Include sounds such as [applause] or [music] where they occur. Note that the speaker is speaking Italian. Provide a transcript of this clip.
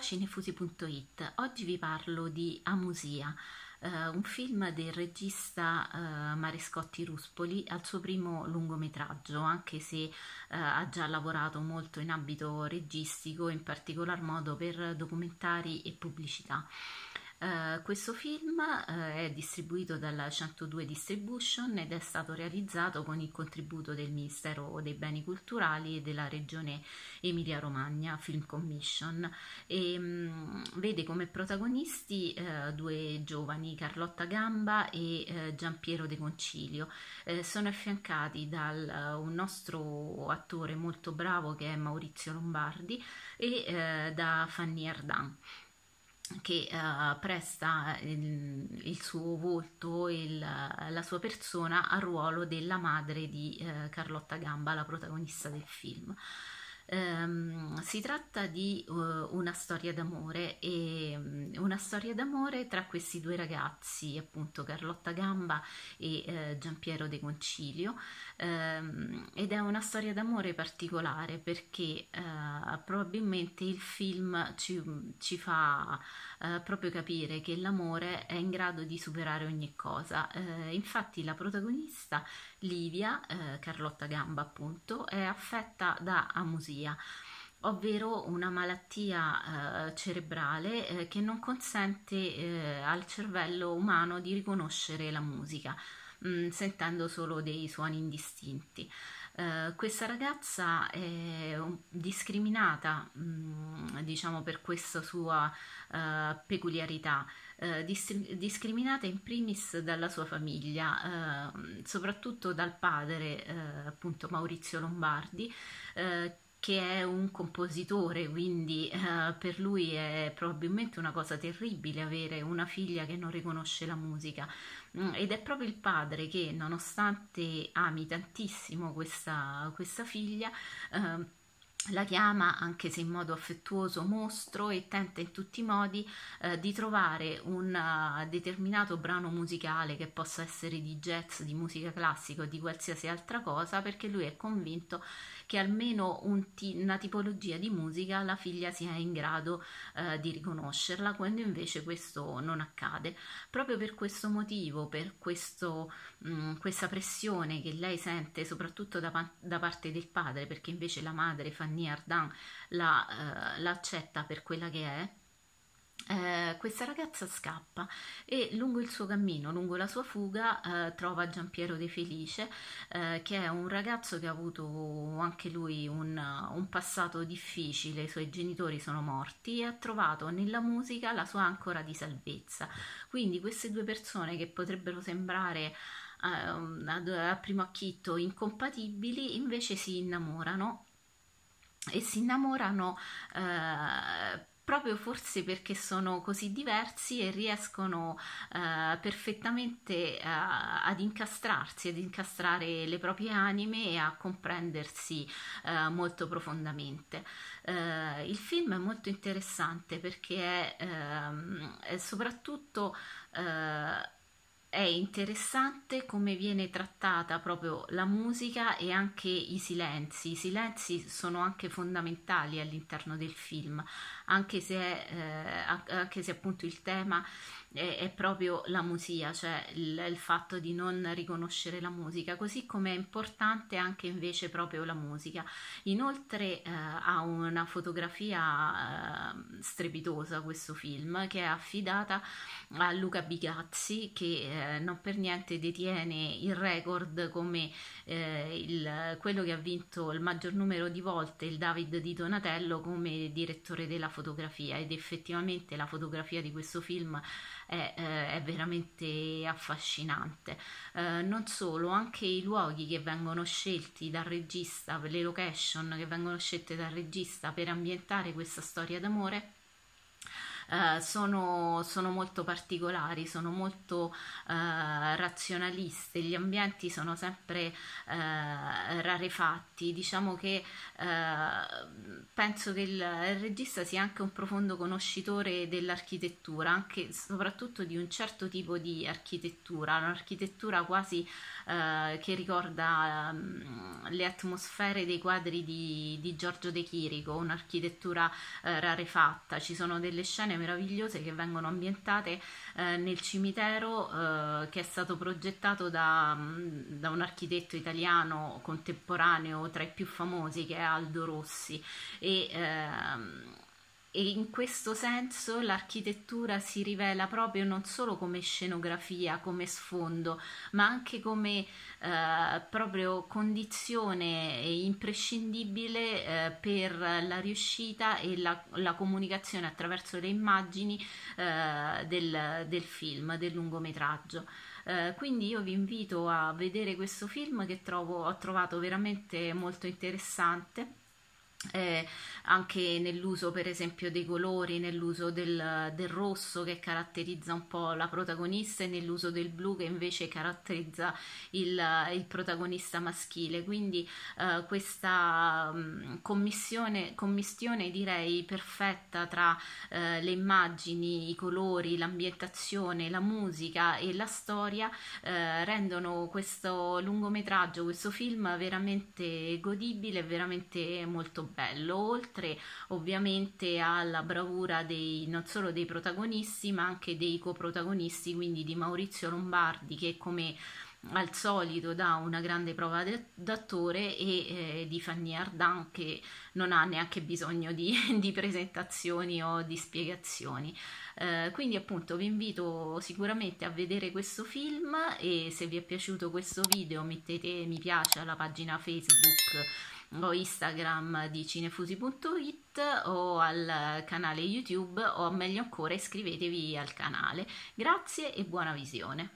cinefusi.it, oggi vi parlo di Amusia, eh, un film del regista eh, Marescotti Ruspoli al suo primo lungometraggio, anche se eh, ha già lavorato molto in ambito registico, in particolar modo per documentari e pubblicità. Eh, questo film uh, è distribuito dalla 102 Distribution ed è stato realizzato con il contributo del Ministero dei Beni Culturali e della Regione Emilia-Romagna Film Commission e um, vede come protagonisti uh, due giovani Carlotta Gamba e Giampiero De Concilio. sono affiancati da un nostro attore molto bravo che è Maurizio Lombardi e da Fanny Ardan che uh, presta il, il, suo volto e la sua persona al ruolo della madre di uh, Carlotta Gamba, la protagonista del film. Um, si tratta di uh, una storia d'amore e um, una storia d'amore tra questi due ragazzi, appunto Carlotta Gamba e uh, Giampiero De Concilio, um, ed è una storia d'amore particolare perché uh, probabilmente il film ci, ci fa proprio capire che l'amore è in grado di superare ogni cosa. infatti la protagonista Livia, Carlotta Gamba appunto, è affetta da amusia malattia ovvero una malattia eh, cerebrale eh, che non consente eh, al cervello umano di riconoscere la musica, mh, mm, sentendo solo dei suoni indistinti. Eh, questa ragazza è discriminata, mh, mm, diciamo, per questa sua eh, peculiarità, eh, dis- discriminata in primis dalla sua famiglia, soprattutto dal padre, appunto Maurizio Lombardi, che è un compositore, quindi eh, per lui è probabilmente una cosa terribile avere una figlia che non riconosce la musica mm, ed è proprio il padre che nonostante ami tantissimo questa, questa figlia eh, la chiama, anche se in modo affettuoso, mostro e tenta in tutti i modi eh, di trovare un uh, determinato brano musicale che possa essere di jazz, di musica classica o di qualsiasi altra cosa, perché lui è convinto che almeno un ti- una tipologia di musica la figlia sia in grado eh, di riconoscerla, quando invece questo non accade. Proprio per questo motivo, per questo, mh, mm, questa pressione che lei sente soprattutto da, pa- da parte del padre, perché invece la madre fa Fanny Ardan la, eh, l'accetta per quella che è, eh, questa ragazza scappa e lungo il suo cammino, lungo la sua fuga, eh, trova Giampiero De Felice, eh, che è un ragazzo che ha avuto anche lui un, un, passato difficile, i suoi genitori sono morti e ha trovato nella musica la sua ancora di salvezza. Quindi queste due persone che potrebbero sembrare eh, a, a primo acchitto incompatibili invece si innamorano e si innamorano eh, proprio forse perché sono così diversi e riescono eh, perfettamente eh, ad incastrarsi, ad incastrare le proprie anime e a comprendersi eh, molto profondamente. Eh, il film è molto interessante perché è, ehm, è soprattutto eh, è interessante come viene trattata proprio la musica e anche i silenzi. I silenzi sono anche fondamentali all'interno del film, anche se, eh, anche se appunto il tema è, è proprio la musia, cioè il, il, fatto di non riconoscere la musica, così come è importante anche invece proprio la musica. Inoltre eh, ha una fotografia eh, strepitosa questo film che è affidata a Luca Bigazzi che eh, non per niente detiene il record come eh, il, quello che ha vinto il maggior numero di volte il David di Donatello come direttore della fotografia ed effettivamente la fotografia di questo film è, eh, è veramente affascinante. Eh, non solo, anche i luoghi che vengono scelti dal regista, le location che vengono scelte dal regista per ambientare questa storia d'amore eh, sono, sono, molto particolari, sono molto eh, razionaliste, gli ambienti sono sempre eh, rarefatti, diciamo che eh, penso che il, il, regista sia anche un profondo conoscitore dell'architettura, anche soprattutto di un certo tipo di architettura, un'architettura quasi che ricorda ehm, le atmosfere dei quadri di, di Giorgio De Chirico, un'architettura eh, rarefatta, ci sono delle scene meravigliose che vengono ambientate eh, nel cimitero eh, che è stato progettato da, mm, da, un architetto italiano contemporaneo tra i più famosi che è Aldo Rossi e, ehm, e in questo senso l'architettura si rivela proprio non solo come scenografia, come sfondo, ma anche come eh, proprio condizione imprescindibile eh, per la riuscita e la, la, comunicazione attraverso le immagini eh, del, del film, del lungometraggio. Uh, quindi io vi invito a vedere questo film che trovo, ho trovato veramente molto interessante eh, anche nell'uso per esempio dei colori, nell'uso del, del, rosso che caratterizza un po' la protagonista e nell'uso del blu che invece caratterizza il, il protagonista maschile. Quindi eh, questa mh, mm, commistione direi perfetta tra eh, le immagini, i colori, l'ambientazione, la musica e la storia eh, rendono questo lungometraggio, questo film veramente godibile e veramente molto bello bello, oltre ovviamente alla bravura dei, non solo dei protagonisti ma anche dei coprotagonisti, quindi di Maurizio Lombardi che come al solito dà una grande prova d'attore e eh, di Fanny Ardan che non ha neanche bisogno di, [laughs] di presentazioni o di spiegazioni. Eh, quindi appunto vi invito sicuramente a vedere questo film e se vi è piaciuto questo video mettete mi piace alla pagina Facebook o Instagram di cinefusi.it o al canale YouTube o meglio ancora iscrivetevi al canale. Grazie e buona visione.